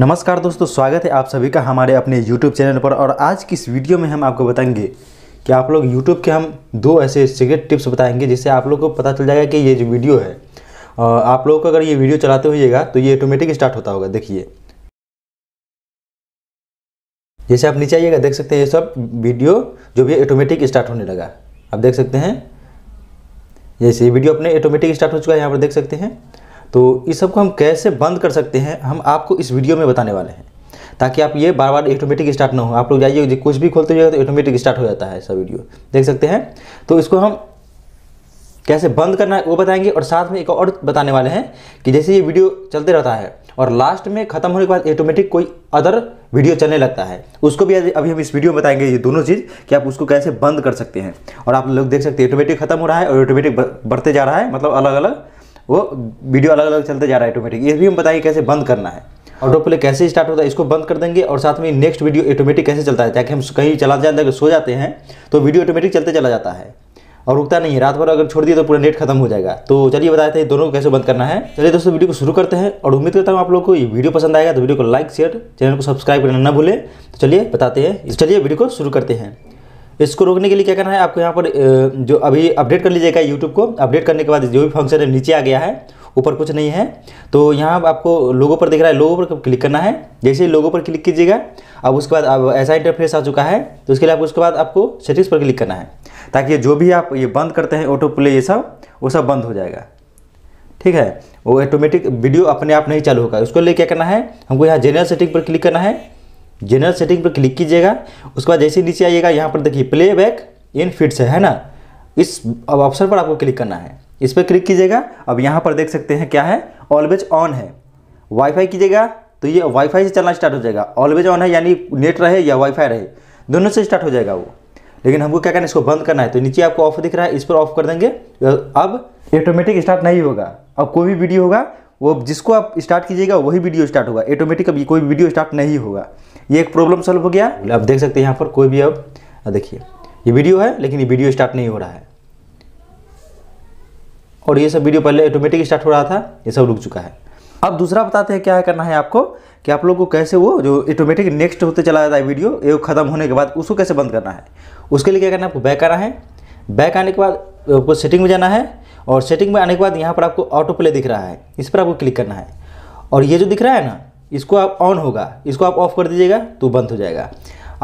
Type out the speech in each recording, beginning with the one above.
नमस्कार दोस्तों स्वागत है आप सभी का हमारे अपने YouTube चैनल पर और आज की इस वीडियो में हम आपको बताएंगे कि आप लोग YouTube के हम दो ऐसे सीक्रेट टिप्स बताएंगे जिससे आप लोग को पता चल जाएगा कि ये जो वीडियो है आप लोग को अगर ये वीडियो चलाते हुएगा तो ये ऑटोमेटिक स्टार्ट होता होगा देखिए जैसे आप नीचे आइएगा देख सकते हैं ये सब वीडियो जो भी ऑटोमेटिक स्टार्ट होने लगा आप देख सकते हैं जैसे ये वीडियो अपने ऑटोमेटिक स्टार्ट हो चुका है यहाँ पर देख सकते हैं तो इस सबको हम कैसे बंद कर सकते हैं हम आपको इस वीडियो में बताने वाले हैं ताकि आप ये बार बार ऑटोमेटिक स्टार्ट ना हो आप लोग जाइए कुछ भी खोलते जाएगा तो ऑटोमेटिक स्टार्ट हो जाता है ऐसा वीडियो देख सकते हैं तो इसको हम कैसे बंद करना है वो बताएंगे और साथ में एक और बताने वाले हैं कि जैसे ये वीडियो चलते रहता है और लास्ट में ख़त्म होने के बाद ऑटोमेटिक कोई अदर वीडियो चलने लगता है उसको भी अभी हम इस वीडियो में बताएंगे ये दोनों चीज़ कि आप उसको कैसे बंद कर सकते हैं और आप लोग देख सकते हैं ऑटोमेटिक खत्म हो रहा है और ऑटोमेटिक बढ़ते जा रहा है मतलब अलग अलग वो वीडियो अलग अलग चलते जा रहा है ऑटोमेटिक ये भी हम बताएंगे कैसे बंद करना है ऑटो प्ले कैसे स्टार्ट होता है इसको बंद कर देंगे और साथ में नेक्स्ट वीडियो ऑटोमेटिक कैसे चलता है ताकि हम कहीं चला जाते अगर सो जाते हैं तो वीडियो ऑटोमेटिक चलते चला जाता है और रुकता नहीं है रात भर अगर छोड़ दिए तो पूरा नेट खत्म हो जाएगा तो चलिए बताते हैं दोनों को कैसे बंद करना है चलिए दोस्तों वीडियो को शुरू करते हैं और उम्मीद करता हूँ आप लोग को ये वीडियो पसंद आएगा तो वीडियो को लाइक शेयर चैनल को सब्सक्राइब करना ना भूलें तो चलिए बताते हैं चलिए वीडियो को शुरू करते हैं इसको रोकने के लिए क्या करना है आपको यहाँ पर जो अभी अपडेट कर लीजिएगा यूट्यूब को अपडेट करने के बाद जो भी फंक्शन है नीचे आ गया है ऊपर कुछ नहीं है तो यहाँ आपको लोगों पर दिख रहा है लोगों पर क्लिक करना है जैसे ही लोगों पर क्लिक कीजिएगा अब उसके बाद अब ऐसा इंटरफेस आ चुका है तो उसके लिए आपको उसके बाद आपको सेटिंग्स पर क्लिक करना है ताकि जो भी आप ये बंद करते हैं ऑटो प्ले ये सब वो सब बंद हो जाएगा ठीक है वो ऑटोमेटिक वीडियो अपने आप नहीं चालू होगा उसको लिए क्या करना है हमको यहाँ जनरल सेटिंग पर क्लिक करना है जनरल सेटिंग पर क्लिक कीजिएगा उसके बाद जैसे नीचे आइएगा यहाँ पर देखिए प्ले बैक इन फिट्स है ना इस अब ऑप्शन पर आपको क्लिक करना है इस पर क्लिक कीजिएगा अब यहाँ पर देख सकते हैं क्या है ऑलवेज ऑन है वाईफाई कीजिएगा तो ये वाईफाई से चलना स्टार्ट हो जाएगा ऑलवेज ऑन है यानी नेट रहे या वाईफाई रहे दोनों से स्टार्ट हो जाएगा वो लेकिन हमको क्या करना है इसको बंद करना है तो नीचे आपको ऑफ दिख रहा है इस पर ऑफ कर देंगे अब ऑटोमेटिक स्टार्ट नहीं होगा अब कोई भी वीडियो होगा वो जिसको आप स्टार्ट कीजिएगा वही वीडियो स्टार्ट होगा ऑटोमेटिक अब कोई वीडियो स्टार्ट नहीं होगा ये एक प्रॉब्लम सॉल्व हो गया आप देख सकते हैं यहाँ पर कोई भी अब देखिए ये वीडियो है लेकिन ये वीडियो स्टार्ट नहीं हो रहा है और ये सब वीडियो पहले ऑटोमेटिक स्टार्ट हो रहा था ये सब रुक चुका है अब दूसरा बताते हैं क्या करना है आपको कि आप लोग को कैसे वो जो ऑटोमेटिक नेक्स्ट होते चला जाता है वीडियो ये ख़त्म होने के बाद उसको कैसे बंद करना है उसके लिए क्या करना है आपको बैक आना है बैक आने के बाद आपको सेटिंग में जाना है और सेटिंग में आने के बाद यहाँ पर आपको ऑटो प्ले दिख रहा है इस पर आपको क्लिक करना है और ये जो दिख रहा है ना इसको आप ऑन होगा इसको आप ऑफ कर दीजिएगा तो बंद हो जाएगा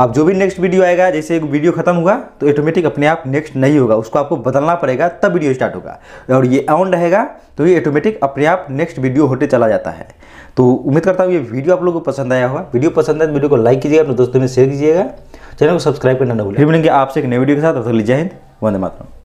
आप जो भी नेक्स्ट वीडियो आएगा जैसे एक वीडियो खत्म होगा तो ऑटोमेटिक अपने आप नेक्स्ट नहीं होगा उसको आपको बदलना पड़ेगा तब वीडियो स्टार्ट होगा और ये ऑन रहेगा तो ये ऑटोमेटिक अपने आप नेक्स्ट वीडियो होते चला जाता है तो उम्मीद करता हूँ ये वीडियो आप लोगों को पसंद आया होगा वीडियो पसंद आए तो वीडियो को लाइक कीजिएगा अपने दोस्तों में शेयर कीजिएगा चैनल को सब्सक्राइब करना न भूलिए फिर मिलेंगे आपसे एक नए वीडियो के साथ जय हिंद वंदे मातरम